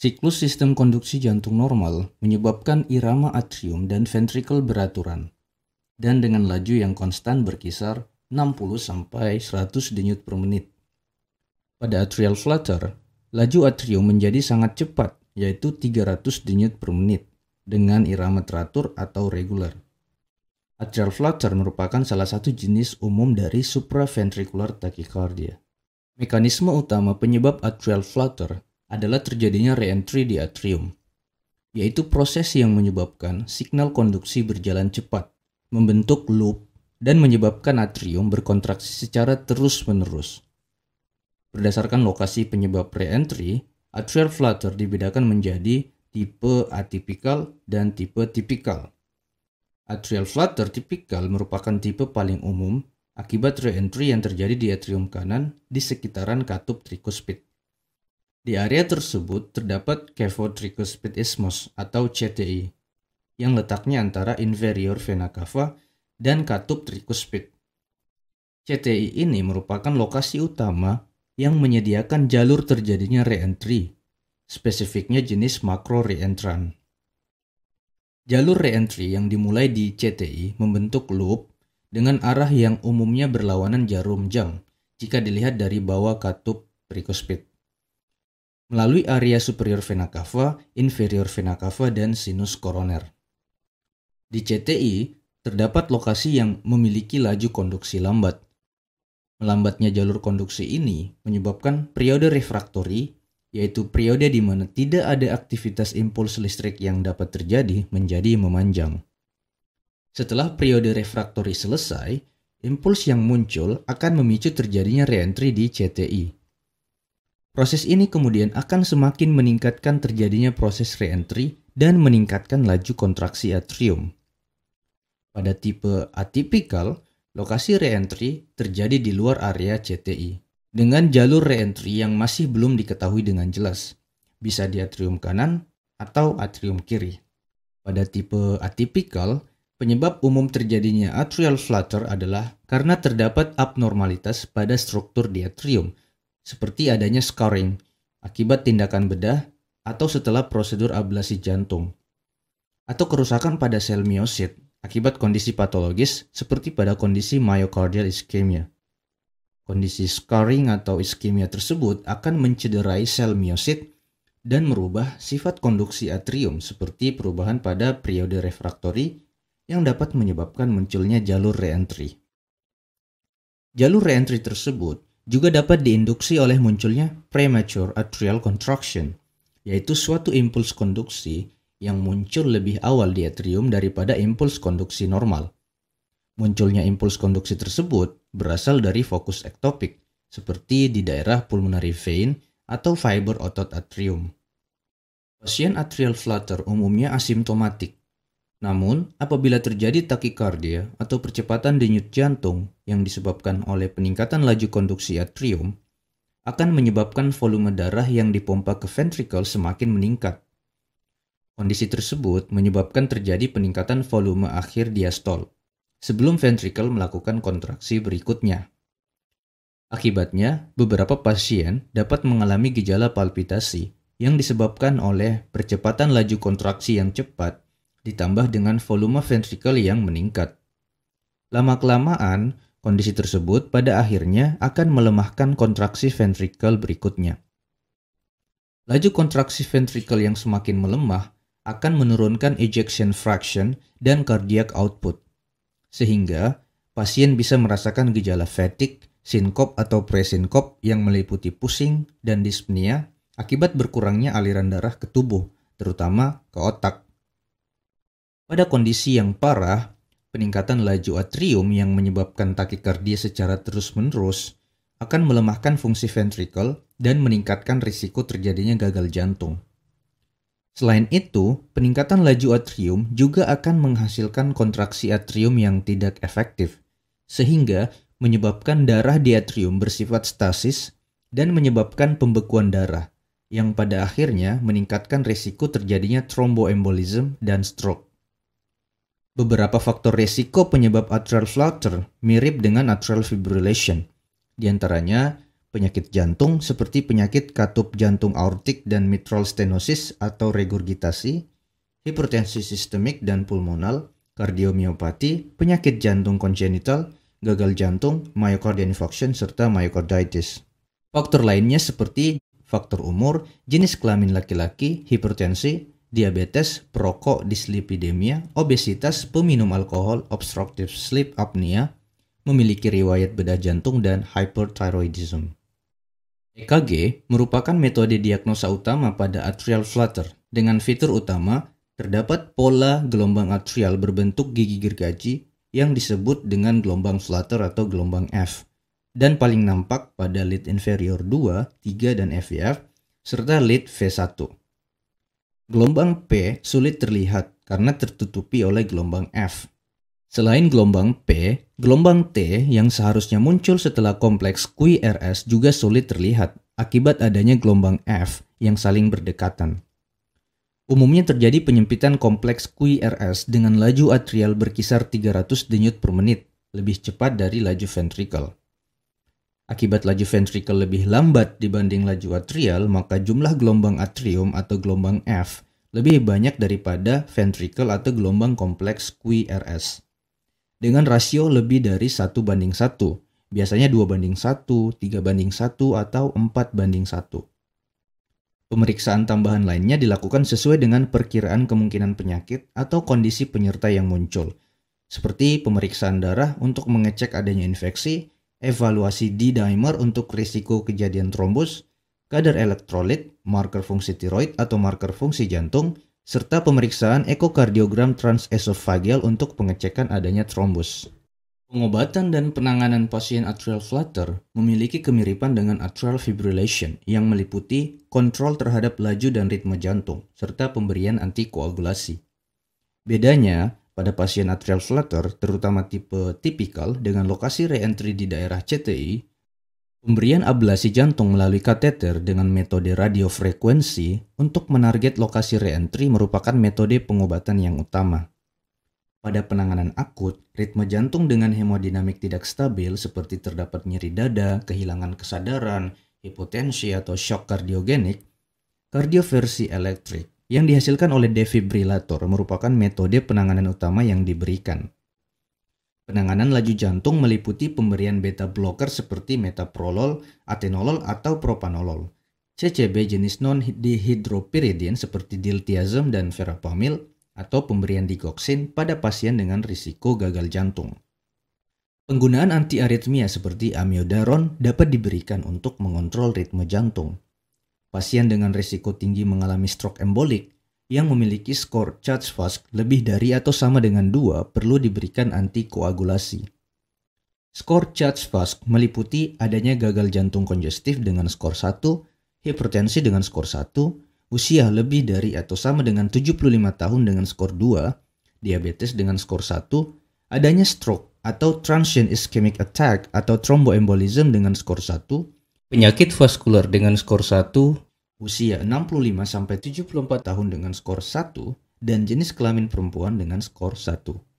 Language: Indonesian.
Siklus sistem konduksi jantung normal menyebabkan irama atrium dan ventrikel beraturan dan dengan laju yang konstan berkisar 60 sampai 100 denyut per menit. Pada atrial flutter, laju atrium menjadi sangat cepat yaitu 300 denyut per menit dengan irama teratur atau reguler. Atrial flutter merupakan salah satu jenis umum dari supraventricular tachycardia. Mekanisme utama penyebab atrial flutter adalah terjadinya reentry di atrium, yaitu proses yang menyebabkan signal konduksi berjalan cepat, membentuk loop, dan menyebabkan atrium berkontraksi secara terus-menerus. Berdasarkan lokasi penyebab reentry, atrial flutter dibedakan menjadi tipe atipikal dan tipe tipikal. Atrial flutter tipikal merupakan tipe paling umum akibat reentry yang terjadi di atrium kanan di sekitaran katup trikuspid. Di area tersebut terdapat Caveau-Tricus Isthmus atau CTI yang letaknya antara inferior vena cava dan katup tricus pit. CTI ini merupakan lokasi utama yang menyediakan jalur terjadinya reentry, spesifiknya jenis makro reentran. Jalur reentry yang dimulai di CTI membentuk loop dengan arah yang umumnya berlawanan jarum jam jika dilihat dari bawah katup tricus melalui area superior vena cava, inferior vena cava, dan sinus koroner. Di CTI, terdapat lokasi yang memiliki laju konduksi lambat. Melambatnya jalur konduksi ini menyebabkan periode refraktori, yaitu periode di mana tidak ada aktivitas impuls listrik yang dapat terjadi menjadi memanjang. Setelah periode refraktori selesai, impuls yang muncul akan memicu terjadinya reentry di CTI. Proses ini kemudian akan semakin meningkatkan terjadinya proses reentry dan meningkatkan laju kontraksi atrium. Pada tipe atipikal, lokasi reentry terjadi di luar area CTI dengan jalur reentry yang masih belum diketahui dengan jelas, bisa di atrium kanan atau atrium kiri. Pada tipe atipikal, penyebab umum terjadinya atrial flutter adalah karena terdapat abnormalitas pada struktur di atrium – seperti adanya scarring akibat tindakan bedah atau setelah prosedur ablasi jantung, atau kerusakan pada sel miosit akibat kondisi patologis seperti pada kondisi myocardial ischemia. Kondisi scarring atau ischemia tersebut akan mencederai sel miosit dan merubah sifat konduksi atrium seperti perubahan pada periode refraktori yang dapat menyebabkan munculnya jalur reentry. Jalur reentry tersebut juga dapat diinduksi oleh munculnya premature atrial contraction, yaitu suatu impuls konduksi yang muncul lebih awal di atrium daripada impuls konduksi normal. Munculnya impuls konduksi tersebut berasal dari fokus ektopik, seperti di daerah pulmonary vein atau fiber otot atrium. Pasien atrial flutter umumnya asimptomatik, namun, apabila terjadi takikardia atau percepatan denyut jantung yang disebabkan oleh peningkatan laju konduksi atrium, akan menyebabkan volume darah yang dipompa ke ventrikel semakin meningkat. Kondisi tersebut menyebabkan terjadi peningkatan volume akhir diastol sebelum ventrikel melakukan kontraksi berikutnya. Akibatnya, beberapa pasien dapat mengalami gejala palpitasi yang disebabkan oleh percepatan laju kontraksi yang cepat ditambah dengan volume ventrikel yang meningkat. Lama-kelamaan, kondisi tersebut pada akhirnya akan melemahkan kontraksi ventrikel berikutnya. Laju kontraksi ventrikel yang semakin melemah akan menurunkan ejection fraction dan cardiac output, sehingga pasien bisa merasakan gejala fatigue, sinkop atau presinkop yang meliputi pusing dan dispnea akibat berkurangnya aliran darah ke tubuh, terutama ke otak. Pada kondisi yang parah, peningkatan laju atrium yang menyebabkan takikardia secara terus-menerus akan melemahkan fungsi ventrikel dan meningkatkan risiko terjadinya gagal jantung. Selain itu, peningkatan laju atrium juga akan menghasilkan kontraksi atrium yang tidak efektif, sehingga menyebabkan darah di atrium bersifat stasis dan menyebabkan pembekuan darah, yang pada akhirnya meningkatkan risiko terjadinya tromboembolisme dan stroke. Beberapa faktor resiko penyebab atrial flutter mirip dengan atrial fibrillation. Di antaranya, penyakit jantung seperti penyakit katup jantung aortik dan mitral stenosis atau regurgitasi, hipertensi sistemik dan pulmonal, kardiomiopati, penyakit jantung kongenital, gagal jantung, myocardial infarction, serta myocarditis. Faktor lainnya seperti faktor umur, jenis kelamin laki-laki, hipertensi, diabetes, perokok, dislipidemia, obesitas, peminum alkohol, obstructive sleep apnea, memiliki riwayat bedah jantung dan hyperthyroidism. EKG merupakan metode diagnosa utama pada atrial flutter. Dengan fitur utama, terdapat pola gelombang atrial berbentuk gigi gergaji yang disebut dengan gelombang flutter atau gelombang F dan paling nampak pada lead inferior 2, 3, dan FVF, ya, serta lead V1. Gelombang P sulit terlihat karena tertutupi oleh gelombang F. Selain gelombang P, gelombang T yang seharusnya muncul setelah kompleks QRS juga sulit terlihat akibat adanya gelombang F yang saling berdekatan. Umumnya terjadi penyempitan kompleks QRS dengan laju atrial berkisar 300 denyut per menit, lebih cepat dari laju ventrikel. Akibat laju ventrikel lebih lambat dibanding laju atrial, maka jumlah gelombang atrium atau gelombang F lebih banyak daripada ventrikel atau gelombang kompleks QRS. Dengan rasio lebih dari 1 banding 1, biasanya 2 banding 1, 3 banding 1, atau 4 banding 1. Pemeriksaan tambahan lainnya dilakukan sesuai dengan perkiraan kemungkinan penyakit atau kondisi penyerta yang muncul, seperti pemeriksaan darah untuk mengecek adanya infeksi, evaluasi D-dimer untuk risiko kejadian trombus, kadar elektrolit, marker fungsi tiroid atau marker fungsi jantung, serta pemeriksaan ekokardiogram transesofageal untuk pengecekan adanya trombus. Pengobatan dan penanganan pasien atrial flutter memiliki kemiripan dengan atrial fibrillation yang meliputi kontrol terhadap laju dan ritme jantung serta pemberian antikoagulasi. Bedanya, pada pasien atrial flutter, terutama tipe tipikal dengan lokasi reentry di daerah CTI, pemberian ablasi jantung melalui kateter dengan metode radiofrekuensi untuk menarget lokasi reentry merupakan metode pengobatan yang utama. Pada penanganan akut, ritme jantung dengan hemodinamik tidak stabil seperti terdapat nyeri dada, kehilangan kesadaran, hipotensi atau shock kardiogenik, kardioversi elektrik yang dihasilkan oleh defibrilator merupakan metode penanganan utama yang diberikan. Penanganan laju jantung meliputi pemberian beta blocker seperti metoprolol, atenolol, atau propanolol, CCB jenis non-dihidropiridin seperti diltiazem dan verapamil, atau pemberian digoksin pada pasien dengan risiko gagal jantung. Penggunaan antiaritmia seperti amiodaron dapat diberikan untuk mengontrol ritme jantung pasien dengan risiko tinggi mengalami stroke embolik yang memiliki skor charge fast lebih dari atau sama dengan 2 perlu diberikan antikoagulasi. Skor charge fast meliputi adanya gagal jantung kongestif dengan skor 1, hipertensi dengan skor 1, usia lebih dari atau sama dengan 75 tahun dengan skor 2, diabetes dengan skor 1, adanya stroke atau transient ischemic attack atau thromboembolism dengan skor 1, Penyakit vaskular dengan skor 1, usia 65 sampai 74 tahun dengan skor 1 dan jenis kelamin perempuan dengan skor 1.